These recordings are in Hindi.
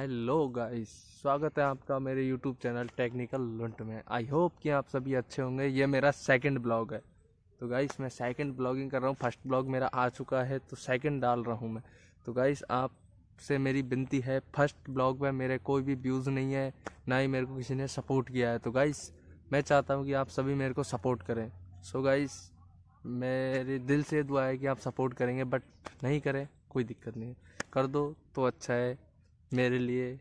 हेलो गाइस स्वागत है आपका मेरे यूट्यूब चैनल टेक्निकल लुंट में आई होप कि आप सभी अच्छे होंगे ये मेरा सेकंड ब्लॉग है तो गाइस मैं सेकंड ब्लॉगिंग कर रहा हूँ फर्स्ट ब्लॉग मेरा आ चुका है तो सेकंड डाल रहा हूँ मैं तो गाइस आप से मेरी विनती है फर्स्ट ब्लॉग में मेरे कोई भी व्यूज़ नहीं है ना ही मेरे को किसी ने सपोर्ट किया है तो गाइस मैं चाहता हूँ कि आप सभी मेरे को सपोर्ट करें सो so गाइस मेरे दिल से दुआ है कि आप सपोर्ट करेंगे बट नहीं करें कोई दिक्कत नहीं है कर दो तो अच्छा है मेरे लिए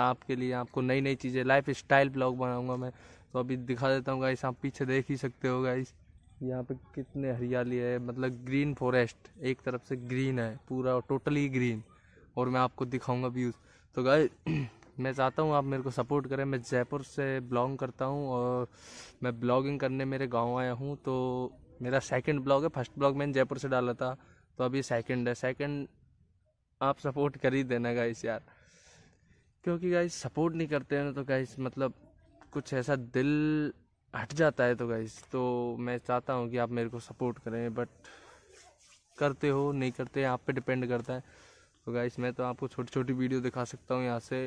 आपके लिए आपको नई नई चीज़ें लाइफ स्टाइल ब्लॉग बनाऊंगा मैं तो अभी दिखा देता हूँ गाइस आप पीछे देख ही सकते हो गाइस यहाँ पे कितने हरियाली है मतलब ग्रीन फॉरेस्ट एक तरफ से ग्रीन है पूरा टोटली ग्रीन और मैं आपको दिखाऊंगा व्यूज़ तो गाइस मैं चाहता हूँ आप मेरे को सपोर्ट करें मैं जयपुर से ब्लॉग करता हूँ और मैं ब्लॉगिंग करने मेरे गाँव आया हूँ तो मेरा सेकेंड ब्लॉग है फर्स्ट ब्लॉग मैंने जयपुर से डाला था तो अभी सेकेंड है सेकेंड आप सपोर्ट कर ही देना गाइस यार क्योंकि गाइस सपोर्ट नहीं करते हैं ना तो गाइस मतलब कुछ ऐसा दिल हट जाता है तो गाइस तो मैं चाहता हूँ कि आप मेरे को सपोर्ट करें बट करते हो नहीं करते आप पे डिपेंड करता है तो गाइस मैं तो आपको छोटी छोटी वीडियो दिखा सकता हूँ यहाँ से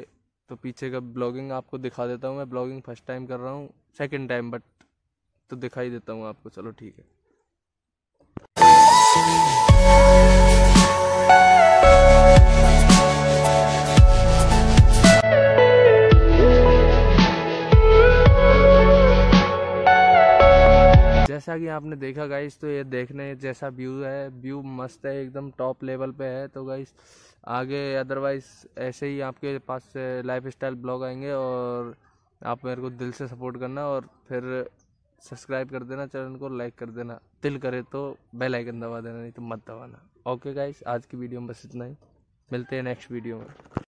तो पीछे का ब्लॉगिंग आपको दिखा देता हूँ मैं ब्लॉगिंग फर्स्ट टाइम कर रहा हूँ सेकेंड टाइम बट तो दिखा ही देता हूँ आपको चलो ठीक है जैसा कि आपने देखा गाइस तो ये देखने जैसा व्यू है व्यू मस्त है एकदम टॉप लेवल पे है तो गाइस आगे अदरवाइज़ ऐसे ही आपके पास लाइफ स्टाइल ब्लॉग आएंगे और आप मेरे को दिल से सपोर्ट करना और फिर सब्सक्राइब कर देना चैनल को लाइक कर देना दिल करे तो बेल आइकन दबा देना नहीं तो मत दबाना ओके गाइस आज की वीडियो में बस इतना ही मिलते हैं नेक्स्ट वीडियो में